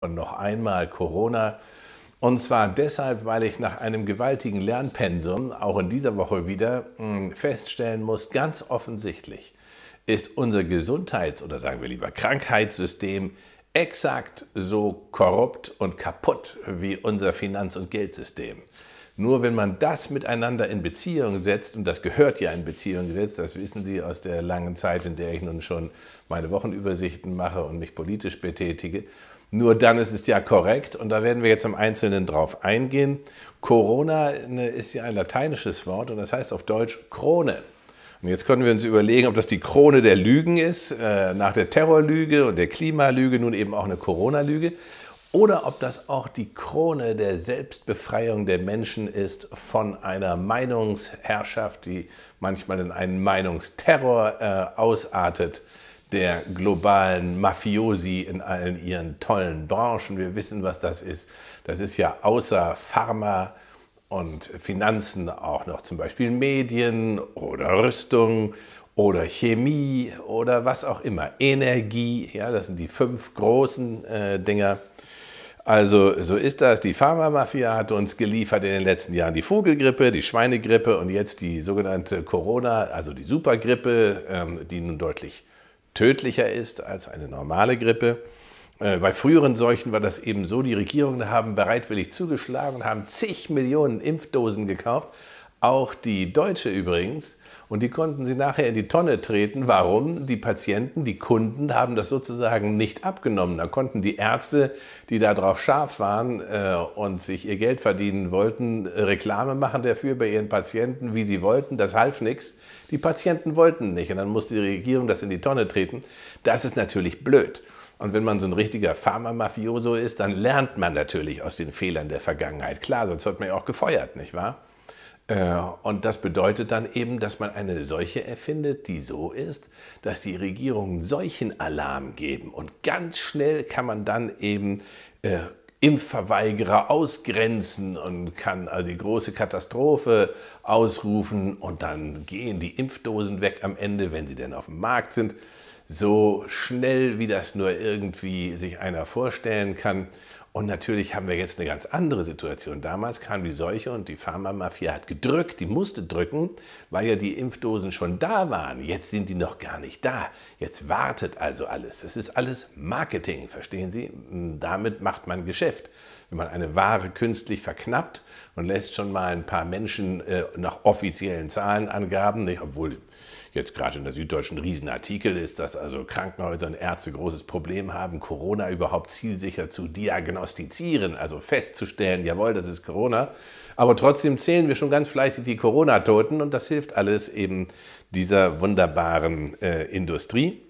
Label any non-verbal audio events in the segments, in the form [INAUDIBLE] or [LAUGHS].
Und noch einmal Corona. Und zwar deshalb, weil ich nach einem gewaltigen Lernpensum auch in dieser Woche wieder hm, feststellen muss, ganz offensichtlich ist unser Gesundheits- oder sagen wir lieber Krankheitssystem exakt so korrupt und kaputt wie unser Finanz- und Geldsystem. Nur wenn man das miteinander in Beziehung setzt, und das gehört ja in Beziehung gesetzt, das wissen Sie aus der langen Zeit, in der ich nun schon meine Wochenübersichten mache und mich politisch betätige, nur dann ist es ja korrekt und da werden wir jetzt im Einzelnen drauf eingehen. Corona ne, ist ja ein lateinisches Wort und das heißt auf Deutsch Krone. Und jetzt können wir uns überlegen, ob das die Krone der Lügen ist, äh, nach der Terrorlüge und der Klimalüge nun eben auch eine Corona-Lüge, oder ob das auch die Krone der Selbstbefreiung der Menschen ist von einer Meinungsherrschaft, die manchmal in einen Meinungsterror äh, ausartet, der globalen Mafiosi in allen ihren tollen Branchen. Wir wissen, was das ist. Das ist ja außer Pharma und Finanzen auch noch zum Beispiel Medien oder Rüstung oder Chemie oder was auch immer. Energie, ja, das sind die fünf großen äh, Dinger. Also so ist das. Die Pharma-Mafia hat uns geliefert in den letzten Jahren die Vogelgrippe, die Schweinegrippe und jetzt die sogenannte Corona, also die Supergrippe, ähm, die nun deutlich tödlicher ist als eine normale Grippe. Äh, bei früheren Seuchen war das eben so, die Regierungen haben bereitwillig zugeschlagen und haben zig Millionen Impfdosen gekauft, auch die Deutsche übrigens. Und die konnten sie nachher in die Tonne treten. Warum? Die Patienten, die Kunden haben das sozusagen nicht abgenommen. Da konnten die Ärzte, die da drauf scharf waren äh, und sich ihr Geld verdienen wollten, Reklame machen dafür bei ihren Patienten, wie sie wollten. Das half nichts. Die Patienten wollten nicht. Und dann musste die Regierung das in die Tonne treten. Das ist natürlich blöd. Und wenn man so ein richtiger Pharma-Mafioso ist, dann lernt man natürlich aus den Fehlern der Vergangenheit. Klar, sonst wird man ja auch gefeuert, nicht wahr? Äh, und das bedeutet dann eben, dass man eine solche erfindet, die so ist, dass die Regierungen solchen Alarm geben. Und ganz schnell kann man dann eben äh, Impfverweigerer ausgrenzen und kann also die große Katastrophe ausrufen. Und dann gehen die Impfdosen weg am Ende, wenn sie denn auf dem Markt sind so schnell, wie das nur irgendwie sich einer vorstellen kann. Und natürlich haben wir jetzt eine ganz andere Situation. Damals kam die Seuche und die Pharmamafia hat gedrückt, die musste drücken, weil ja die Impfdosen schon da waren. Jetzt sind die noch gar nicht da. Jetzt wartet also alles. Das ist alles Marketing, verstehen Sie? Damit macht man Geschäft. Wenn man eine Ware künstlich verknappt und lässt schon mal ein paar Menschen äh, nach offiziellen Zahlenangaben, nicht, obwohl jetzt gerade in der Süddeutschen Riesenartikel ist, dass also Krankenhäuser und Ärzte großes Problem haben, Corona überhaupt zielsicher zu diagnostizieren, also festzustellen, jawohl, das ist Corona. Aber trotzdem zählen wir schon ganz fleißig die Corona-Toten und das hilft alles eben dieser wunderbaren äh, Industrie.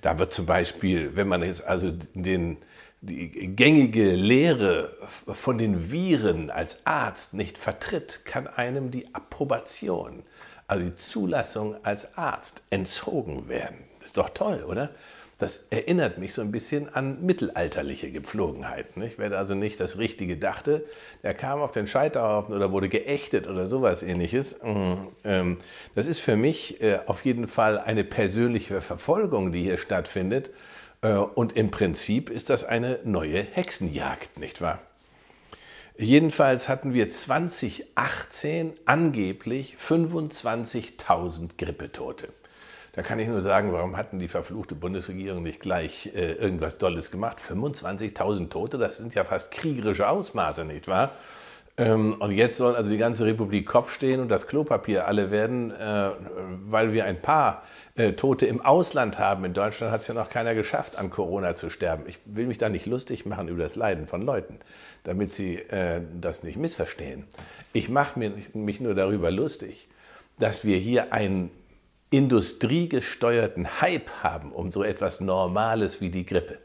Da wird zum Beispiel, wenn man jetzt also den, die gängige Lehre von den Viren als Arzt nicht vertritt, kann einem die Approbation also die Zulassung als Arzt, entzogen werden. Ist doch toll, oder? Das erinnert mich so ein bisschen an mittelalterliche Gepflogenheiten. Ich werde also nicht das Richtige dachte, der kam auf den Scheiterhaufen oder wurde geächtet oder sowas ähnliches. Mhm. Ähm, das ist für mich äh, auf jeden Fall eine persönliche Verfolgung, die hier stattfindet. Äh, und im Prinzip ist das eine neue Hexenjagd, nicht wahr? Jedenfalls hatten wir 2018 angeblich 25.000 Grippetote. Da kann ich nur sagen, warum hatten die verfluchte Bundesregierung nicht gleich äh, irgendwas Dolles gemacht? 25.000 Tote, das sind ja fast kriegerische Ausmaße, nicht wahr? Ähm, und jetzt soll also die ganze Republik Kopf stehen und das Klopapier alle werden, äh, weil wir ein paar äh, Tote im Ausland haben. In Deutschland hat es ja noch keiner geschafft, an Corona zu sterben. Ich will mich da nicht lustig machen über das Leiden von Leuten, damit sie äh, das nicht missverstehen. Ich mache mich nur darüber lustig, dass wir hier einen industriegesteuerten Hype haben um so etwas Normales wie die Grippe.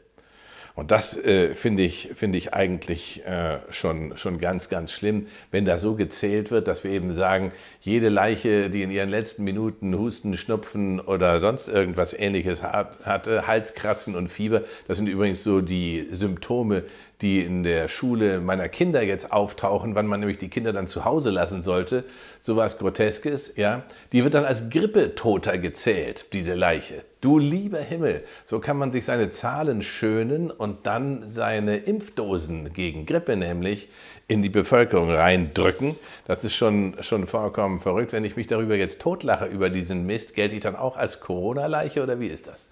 Und das äh, finde ich, find ich eigentlich äh, schon, schon ganz, ganz schlimm, wenn da so gezählt wird, dass wir eben sagen, jede Leiche, die in ihren letzten Minuten Husten, Schnupfen oder sonst irgendwas Ähnliches hat, hatte, Halskratzen und Fieber, das sind übrigens so die Symptome, die in der Schule meiner Kinder jetzt auftauchen, wann man nämlich die Kinder dann zu Hause lassen sollte, sowas Groteskes, ja, die wird dann als Grippetoter gezählt, diese Leiche. Du lieber Himmel, so kann man sich seine Zahlen schönen und dann seine Impfdosen gegen Grippe nämlich in die Bevölkerung reindrücken. Das ist schon, schon vollkommen verrückt. Wenn ich mich darüber jetzt totlache, über diesen Mist, gelte ich dann auch als Corona-Leiche oder wie ist das?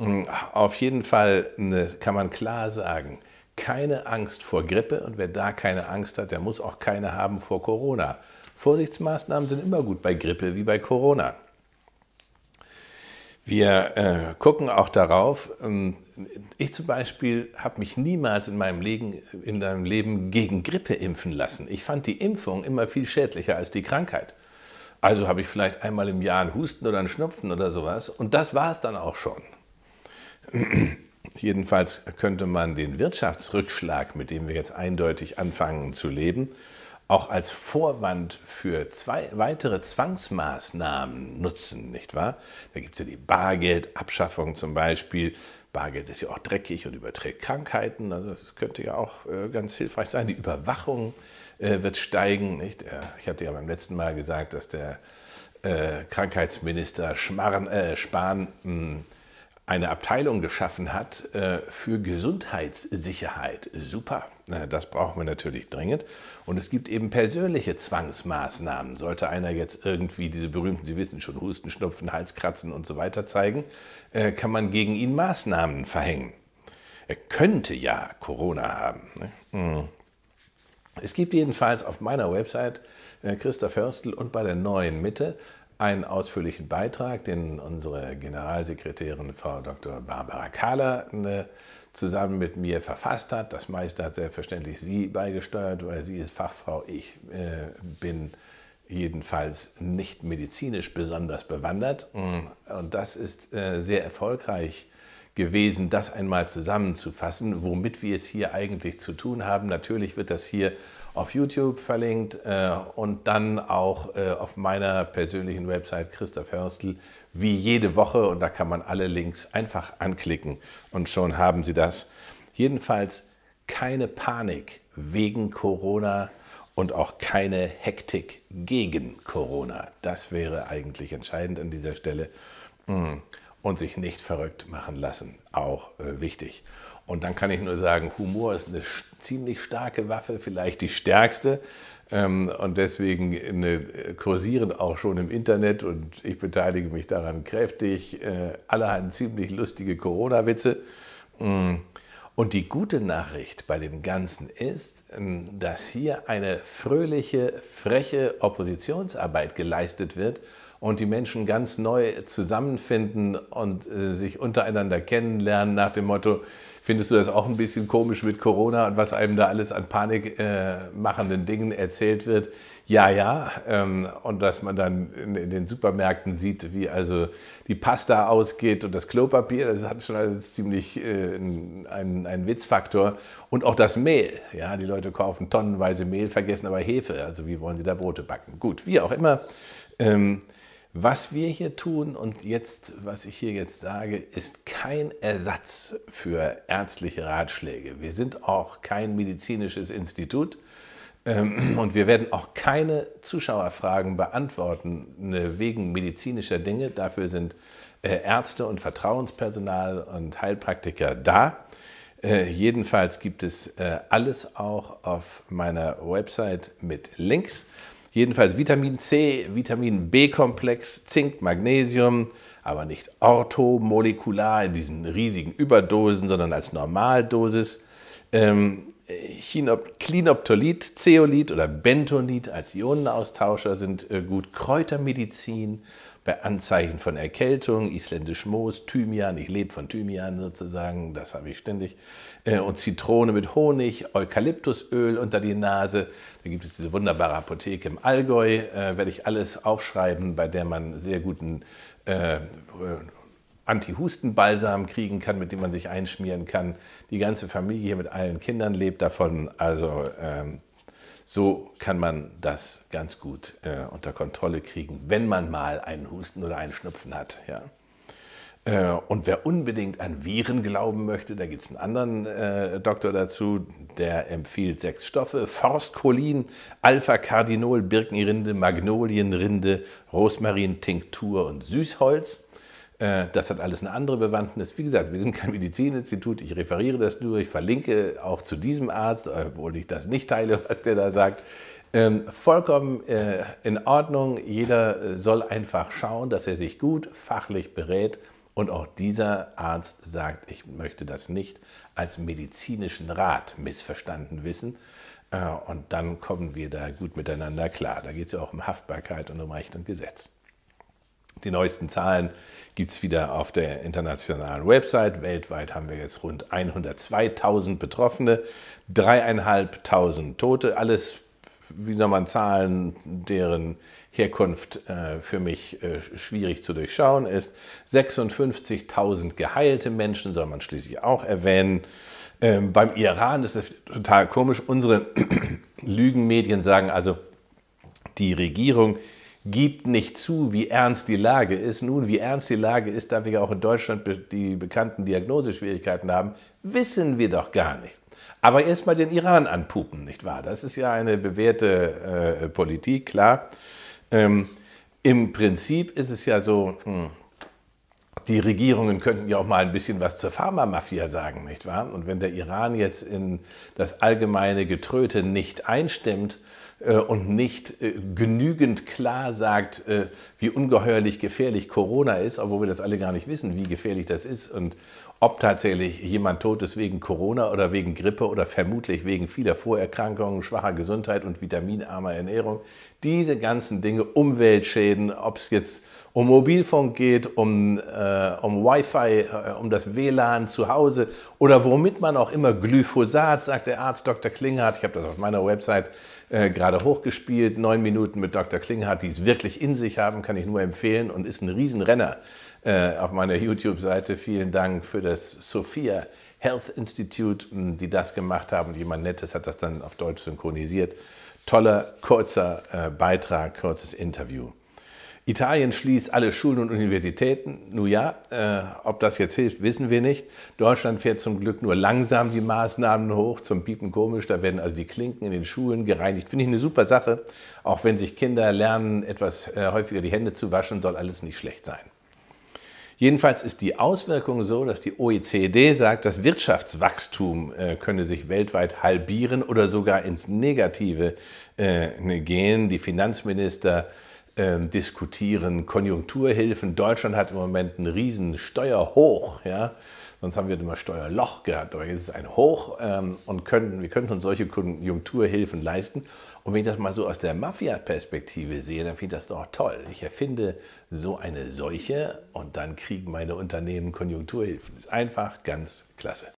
Hm, auf jeden Fall ne, kann man klar sagen, keine Angst vor Grippe und wer da keine Angst hat, der muss auch keine haben vor Corona. Vorsichtsmaßnahmen sind immer gut bei Grippe wie bei Corona. Wir äh, gucken auch darauf. Ähm, ich zum Beispiel habe mich niemals in meinem, Leben, in meinem Leben gegen Grippe impfen lassen. Ich fand die Impfung immer viel schädlicher als die Krankheit. Also habe ich vielleicht einmal im Jahr einen Husten oder einen Schnupfen oder sowas. Und das war es dann auch schon. Jedenfalls könnte man den Wirtschaftsrückschlag, mit dem wir jetzt eindeutig anfangen zu leben, auch als Vorwand für zwei weitere Zwangsmaßnahmen nutzen, nicht wahr? Da gibt es ja die Bargeldabschaffung zum Beispiel. Bargeld ist ja auch dreckig und überträgt Krankheiten. Also das könnte ja auch äh, ganz hilfreich sein. Die Überwachung äh, wird steigen. Nicht? Äh, ich hatte ja beim letzten Mal gesagt, dass der Krankheitsminister Schmarrn, Spahn mh, hm, eine Abteilung geschaffen hat äh, für Gesundheitssicherheit. Super, das brauchen wir natürlich dringend. Und es gibt eben persönliche Zwangsmaßnahmen. Sollte einer jetzt irgendwie diese berühmten, Sie wissen schon, Husten, Schnupfen, Halskratzen und so weiter zeigen, äh, kann man gegen ihn Maßnahmen verhängen. Er könnte ja Corona haben. Ne? Hm. Es gibt jedenfalls auf meiner Website äh, Christa Förstel und bei der neuen Mitte einen ausführlichen Beitrag, den unsere Generalsekretärin Frau Dr. Barbara Kahler äh, zusammen mit mir verfasst hat. Das meiste hat selbstverständlich sie beigesteuert, weil sie ist Fachfrau. Ich äh, bin jedenfalls nicht medizinisch besonders bewandert. Und das ist äh, sehr erfolgreich gewesen, das einmal zusammenzufassen, womit wir es hier eigentlich zu tun haben. Natürlich wird das hier auf YouTube verlinkt äh, und dann auch äh, auf meiner persönlichen Website Christoph Hörstel wie jede Woche und da kann man alle Links einfach anklicken und schon haben Sie das. Jedenfalls keine Panik wegen Corona und auch keine Hektik gegen Corona. Das wäre eigentlich entscheidend an dieser Stelle. Mm und sich nicht verrückt machen lassen. Auch äh, wichtig. Und dann kann ich nur sagen, Humor ist eine ziemlich starke Waffe, vielleicht die stärkste. Ähm, und deswegen eine, kursieren auch schon im Internet und ich beteilige mich daran kräftig. Äh, allerhand ziemlich lustige Corona-Witze. Mm. Und die gute Nachricht bei dem Ganzen ist, ähm, dass hier eine fröhliche, freche Oppositionsarbeit geleistet wird und die Menschen ganz neu zusammenfinden und äh, sich untereinander kennenlernen nach dem Motto, findest du das auch ein bisschen komisch mit Corona und was einem da alles an panikmachenden äh, Dingen erzählt wird? Ja, ja. Ähm, und dass man dann in, in, den Supermärkten sieht, wie also die Pasta ausgeht und das Klopapier, das hat schon alles ziemlich äh, einen, einen Witzfaktor. Und auch das Mehl. Ja, die Leute kaufen tonnenweise Mehl, vergessen aber Hefe. Also wie wollen sie da Brote backen? Gut, wie auch immer. Ähm, was wir hier tun und jetzt, was ich hier jetzt sage, ist kein Ersatz für ärztliche Ratschläge. Wir sind auch kein medizinisches Institut ähm, und wir werden auch keine Zuschauerfragen beantworten ne, wegen medizinischer Dinge. Dafür sind äh, Ärzte und Vertrauenspersonal und Heilpraktiker da. Äh, jedenfalls gibt es äh, alles auch auf meiner Website mit Links. Jedenfalls Vitamin C, Vitamin B-Komplex, Zink, Magnesium, aber nicht orthomolekular in diesen riesigen Überdosen, sondern als Normaldosis. Ähm, Clinoptolit, Zeolit oder Bentonit als Ionenaustauscher sind äh, gut. Kräutermedizin, bei Anzeichen von Erkältung, isländisch Moos, Thymian, ich lebe von Thymian sozusagen, das habe ich ständig, äh, und Zitrone mit Honig, Eukalyptusöl unter die Nase. Da gibt es diese wunderbare Apotheke im Allgäu, äh, werde ich alles aufschreiben, bei der man sehr guten äh, Anti-Husten-Balsam kriegen kann, mit dem man sich einschmieren kann. Die ganze Familie mit allen Kindern lebt davon. Also ähm, so kann man das ganz gut äh, unter Kontrolle kriegen, wenn man mal einen Husten oder einen Schnupfen hat. Ja. Äh, und wer unbedingt an Viren glauben möchte, da gibt es einen anderen äh, Doktor dazu, der empfiehlt sechs Stoffe: Forstcholin, Alpha-Cardinol, Birkenrinde, Magnolienrinde, Rosmarin, Tinktur und Süßholz. Äh, das hat alles eine andere Bewandtnis. Wie gesagt, wir sind kein Medizininstitut. Ich referiere das nur. Ich verlinke auch zu diesem Arzt, äh, obwohl ich das nicht teile, [LAUGHS] was der da sagt. Ähm, vollkommen äh, in Ordnung. Jeder äh, soll einfach schauen, dass er sich gut fachlich berät. Und auch dieser Arzt sagt, ich möchte das nicht als medizinischen Rat missverstanden wissen. Äh, und dann kommen wir da gut miteinander klar. Da geht es ja auch um Haftbarkeit und um Recht und Gesetz. Die neuesten Zahlen gibt es wieder auf der internationalen Website. Weltweit haben wir jetzt rund 102.000 Betroffene, dreieinhalbtausend Tote. Alles, wie soll man Zahlen, deren Herkunft äh, für mich äh, schwierig zu durchschauen ist. 56.000 geheilte Menschen soll man schließlich auch erwähnen. Ähm, beim Iran ist das total komisch. Unsere [CLEARS THROAT] Lügenmedien sagen also, die Regierung gibt nicht zu, wie ernst die Lage ist. Nun, wie ernst die Lage ist, da wir ja auch in Deutschland die bekannten Diagnoseschwierigkeiten haben, wissen wir doch gar nicht. Aber erstmal den Iran anpupen, nicht wahr? Das ist ja eine bewährte äh, Politik, klar. Ähm, Im Prinzip ist es ja so, hm, die Regierungen könnten ja auch mal ein bisschen was zur Pharmamafia sagen, nicht wahr? Und wenn der Iran jetzt in das allgemeine Getröte nicht einstimmt, äh, und nicht äh, genügend klar sagt, äh, wie ungeheuerlich gefährlich Corona ist, obwohl wir das alle gar nicht wissen, wie gefährlich das ist und ob tatsächlich jemand tot ist wegen Corona oder wegen Grippe oder vermutlich wegen vieler Vorerkrankungen, schwacher Gesundheit und vitaminarmer Ernährung. Diese ganzen Dinge, Umweltschäden, ob es jetzt um Mobilfunk geht, um, äh, um Wi-Fi, äh, um das WLAN zu Hause oder womit man auch immer Glyphosat, sagt der Arzt Dr. Klinghardt, ich habe das auf meiner Website äh, gerade gerade hochgespielt, neun Minuten mit Dr. Klinghardt, die es wirklich in sich haben, kann ich nur empfehlen und ist ein Riesenrenner äh, auf meiner YouTube-Seite. Vielen Dank für das Sophia Health Institute, hm, die das gemacht haben. Jemand Nettes hat das dann auf Deutsch synchronisiert. Toller, kurzer äh, Beitrag, kurzes Interview. Italien schließt alle Schulen und Universitäten. Nun ja, äh, ob das jetzt hilft, wissen wir nicht. Deutschland fährt zum Glück nur langsam die Maßnahmen hoch, zum Piepen komisch. Da werden also die Klinken in den Schulen gereinigt. Finde ich eine super Sache. Auch wenn sich Kinder lernen, etwas äh, häufiger die Hände zu waschen, soll alles nicht schlecht sein. Jedenfalls ist die Auswirkung so, dass die OECD sagt, das Wirtschaftswachstum äh, könne sich weltweit halbieren oder sogar ins Negative äh, ne, gehen. Die Finanzminister äh, ähm, diskutieren, Konjunkturhilfen. Deutschland hat im Moment einen riesen Steuerhoch, ja. Sonst haben wir immer Steuerloch gehabt, aber jetzt ist es ein Hoch ähm, und können, wir könnten uns solche Konjunkturhilfen leisten. Und wenn ich das mal so aus der Mafia-Perspektive sehe, dann finde ich das doch toll. Ich erfinde so eine Seuche und dann kriegen meine Unternehmen Konjunkturhilfen. Das Ist einfach ganz klasse.